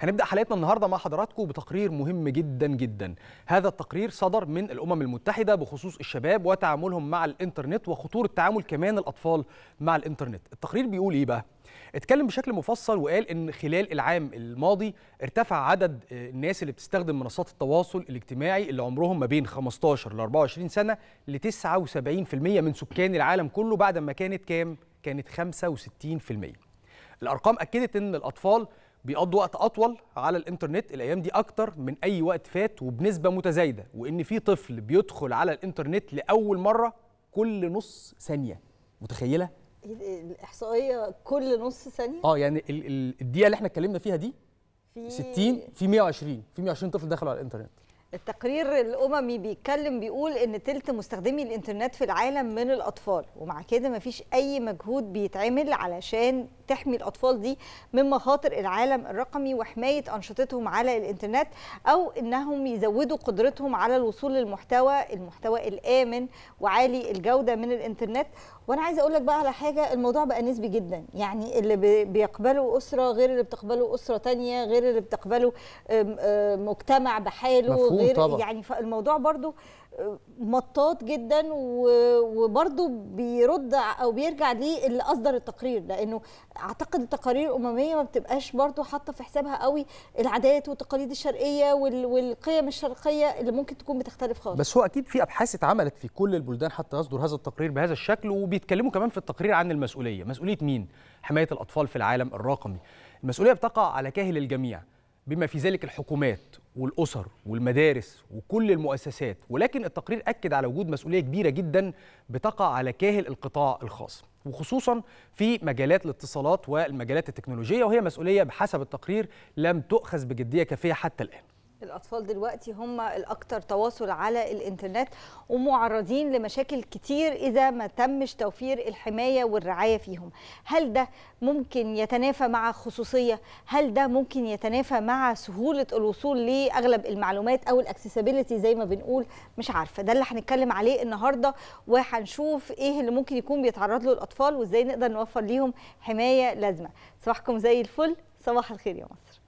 هنبدا حلقتنا النهارده مع حضراتكم بتقرير مهم جدا جدا هذا التقرير صدر من الامم المتحده بخصوص الشباب وتعاملهم مع الانترنت وخطوره تعامل كمان الاطفال مع الانترنت التقرير بيقول ايه بقى اتكلم بشكل مفصل وقال ان خلال العام الماضي ارتفع عدد آه، الناس اللي بتستخدم منصات التواصل الاجتماعي اللي عمرهم ما بين 15 ل 24 سنه ل 79% من سكان العالم كله بعد ما كانت كام كانت 65% الارقام اكدت ان الاطفال بيقضوا وقت اطول على الانترنت الايام دي اكتر من اي وقت فات وبنسبه متزايده وان في طفل بيدخل على الانترنت لاول مره كل نص ثانيه متخيله إيه الاحصائيه كل نص ثانيه اه يعني الدقيقه اللي احنا اتكلمنا فيها دي في 60 في 120 في 120 طفل دخلوا على الانترنت التقرير الاممي بيتكلم بيقول ان تلت مستخدمي الانترنت في العالم من الاطفال ومع كده مفيش اي مجهود بيتعمل علشان تحمي الاطفال دي من مخاطر العالم الرقمي وحمايه انشطتهم على الانترنت او انهم يزودوا قدرتهم على الوصول للمحتوى المحتوى الامن وعالي الجوده من الانترنت وانا عايزه اقول لك بقى على حاجه الموضوع بقى نسبي جدا يعني اللي بيقبله اسره غير اللي بتقبله اسره تانية غير اللي بتقبله مجتمع بحاله غير طبعا. يعني فالموضوع برضو مطاط جدا وبرضه بيرد او بيرجع ليه اللي اصدر التقرير لانه اعتقد التقارير الامميه ما بتبقاش برضه حاطه في حسابها قوي العادات والتقاليد الشرقيه والقيم الشرقيه اللي ممكن تكون بتختلف خالص بس هو اكيد في ابحاث اتعملت في كل البلدان حتى يصدر هذا التقرير بهذا الشكل وبيتكلموا كمان في التقرير عن المسؤوليه مسؤوليه مين حمايه الاطفال في العالم الرقمي المسؤوليه بتقع على كاهل الجميع بما في ذلك الحكومات والأسر والمدارس وكل المؤسسات ولكن التقرير أكد على وجود مسؤولية كبيرة جدا بتقع على كاهل القطاع الخاص وخصوصا في مجالات الاتصالات والمجالات التكنولوجية وهي مسؤولية بحسب التقرير لم تؤخذ بجدية كافية حتى الآن الأطفال دلوقتي هم الأكثر تواصل على الإنترنت ومعرضين لمشاكل كتير إذا ما تمش توفير الحماية والرعاية فيهم هل ده ممكن يتنافى مع خصوصية؟ هل ده ممكن يتنافى مع سهولة الوصول لأغلب المعلومات أو الأكسسابيلتي زي ما بنقول؟ مش عارفة ده اللي هنتكلم عليه النهاردة وهنشوف إيه اللي ممكن يكون بيتعرض له الأطفال وإزاي نقدر نوفر ليهم حماية لازمة صباحكم زي الفل صباح الخير يا مصر